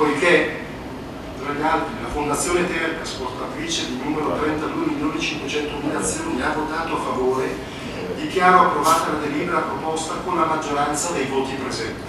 poiché tra gli altri la Fondazione Terca, esportatrice di numero 32.500.000 azioni, ha votato a favore, dichiaro approvata la delibera proposta con la maggioranza dei voti presenti.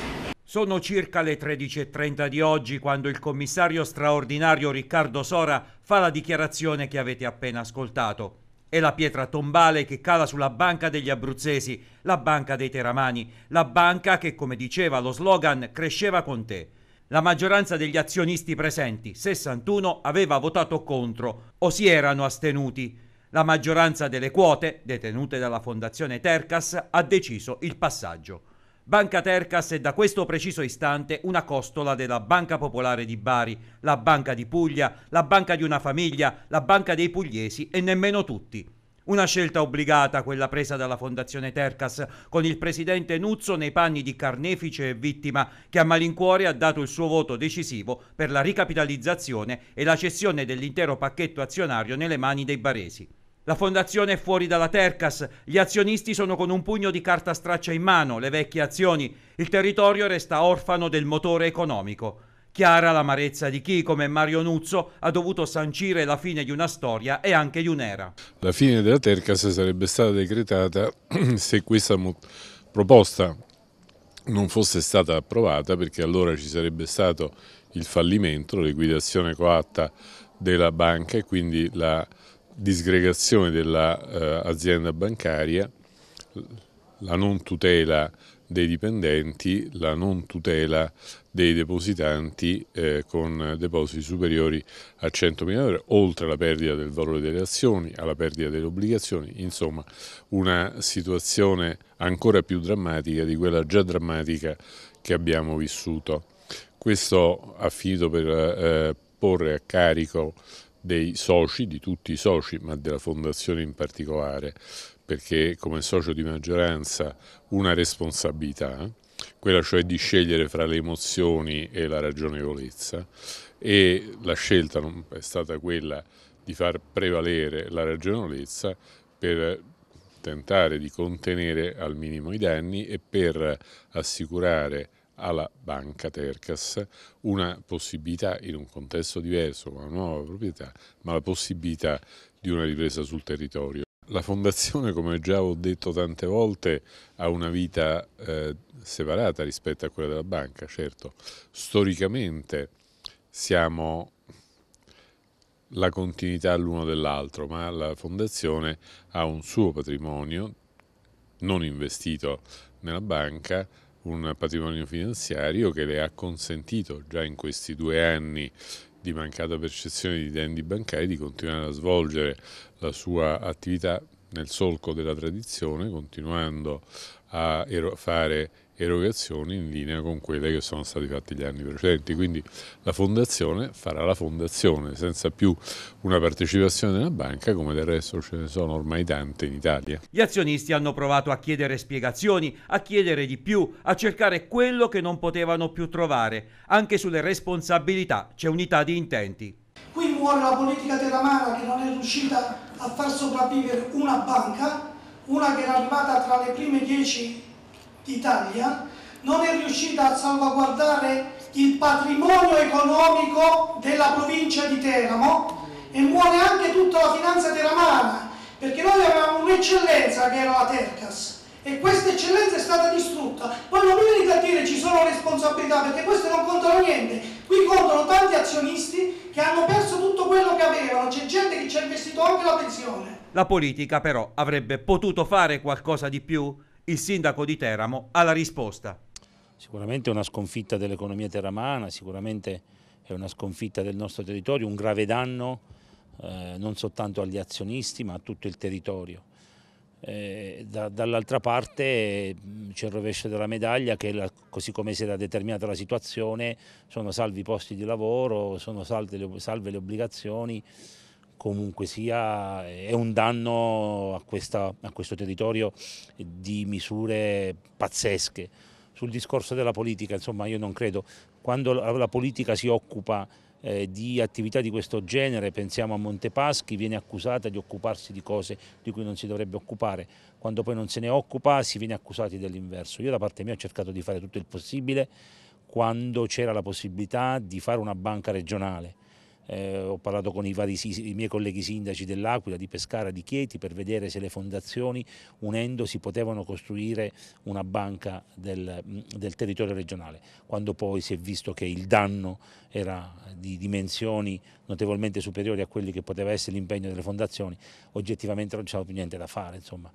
Sono circa le 13.30 di oggi quando il commissario straordinario Riccardo Sora fa la dichiarazione che avete appena ascoltato. È la pietra tombale che cala sulla banca degli abruzzesi, la banca dei teramani, la banca che, come diceva lo slogan, cresceva con te. La maggioranza degli azionisti presenti, 61, aveva votato contro o si erano astenuti. La maggioranza delle quote, detenute dalla Fondazione Tercas, ha deciso il passaggio. Banca Tercas è da questo preciso istante una costola della Banca Popolare di Bari, la Banca di Puglia, la Banca di una famiglia, la Banca dei Pugliesi e nemmeno tutti. Una scelta obbligata quella presa dalla Fondazione Tercas, con il presidente Nuzzo nei panni di carnefice e vittima, che a malincuore ha dato il suo voto decisivo per la ricapitalizzazione e la cessione dell'intero pacchetto azionario nelle mani dei baresi. La fondazione è fuori dalla Tercas, gli azionisti sono con un pugno di carta straccia in mano, le vecchie azioni, il territorio resta orfano del motore economico. Chiara l'amarezza di chi, come Mario Nuzzo, ha dovuto sancire la fine di una storia e anche di un'era. La fine della Tercas sarebbe stata decretata se questa proposta non fosse stata approvata, perché allora ci sarebbe stato il fallimento, liquidazione coatta della banca e quindi la disgregazione dell'azienda bancaria, la non tutela dei dipendenti, la non tutela dei depositanti eh, con depositi superiori a 100.000 euro, oltre alla perdita del valore delle azioni, alla perdita delle obbligazioni, insomma una situazione ancora più drammatica di quella già drammatica che abbiamo vissuto. Questo ha finito per eh, porre a carico dei soci, di tutti i soci, ma della fondazione in particolare, perché come socio di maggioranza una responsabilità, quella cioè di scegliere fra le emozioni e la ragionevolezza e la scelta è stata quella di far prevalere la ragionevolezza per tentare di contenere al minimo i danni e per assicurare alla banca Tercas una possibilità in un contesto diverso, con una nuova proprietà, ma la possibilità di una ripresa sul territorio. La fondazione, come già ho detto tante volte, ha una vita eh, separata rispetto a quella della banca, certo. Storicamente siamo la continuità l'uno dell'altro, ma la fondazione ha un suo patrimonio non investito nella banca, un patrimonio finanziario che le ha consentito già in questi due anni di mancata percezione di dividendi bancari di continuare a svolgere la sua attività nel solco della tradizione, continuando a ero fare erogazioni in linea con quelle che sono state fatte gli anni precedenti. Quindi la fondazione farà la fondazione, senza più una partecipazione della banca, come del resto ce ne sono ormai tante in Italia. Gli azionisti hanno provato a chiedere spiegazioni, a chiedere di più, a cercare quello che non potevano più trovare. Anche sulle responsabilità c'è unità di intenti. Qui muore la politica della terramana che non è riuscita a far sopravvivere una banca, una che era arrivata tra le prime dieci d'Italia, non è riuscita a salvaguardare il patrimonio economico della provincia di Teramo e muore anche tutta la finanza teramana, perché noi avevamo un'eccellenza che era la Tercas e questa eccellenza è stata distrutta. Poi non mi venite a dire ci sono responsabilità perché queste non contano niente. Qui contano tanti azionisti che hanno perso tutto quello che avevano, c'è gente che ci ha investito anche la pensione. La politica però avrebbe potuto fare qualcosa di più? Il sindaco di Teramo ha la risposta. Sicuramente è una sconfitta dell'economia teramana, sicuramente è una sconfitta del nostro territorio, un grave danno eh, non soltanto agli azionisti ma a tutto il territorio eh, da, dall'altra parte mm, c'è il rovescio della medaglia che la, così come si era determinata la situazione sono salvi i posti di lavoro, sono salve le, salve le obbligazioni, comunque sia è un danno a, questa, a questo territorio di misure pazzesche. Sul discorso della politica, insomma io non credo, quando la, la politica si occupa eh, di attività di questo genere, pensiamo a Montepaschi, viene accusata di occuparsi di cose di cui non si dovrebbe occupare, quando poi non se ne occupa si viene accusati dell'inverso. Io da parte mia ho cercato di fare tutto il possibile quando c'era la possibilità di fare una banca regionale eh, ho parlato con i, vari, i miei colleghi sindaci dell'Aquila, di Pescara, di Chieti per vedere se le fondazioni unendosi potevano costruire una banca del, mm, del territorio regionale, quando poi si è visto che il danno era di dimensioni notevolmente superiori a quelli che poteva essere l'impegno delle fondazioni, oggettivamente non c'era più niente da fare, insomma,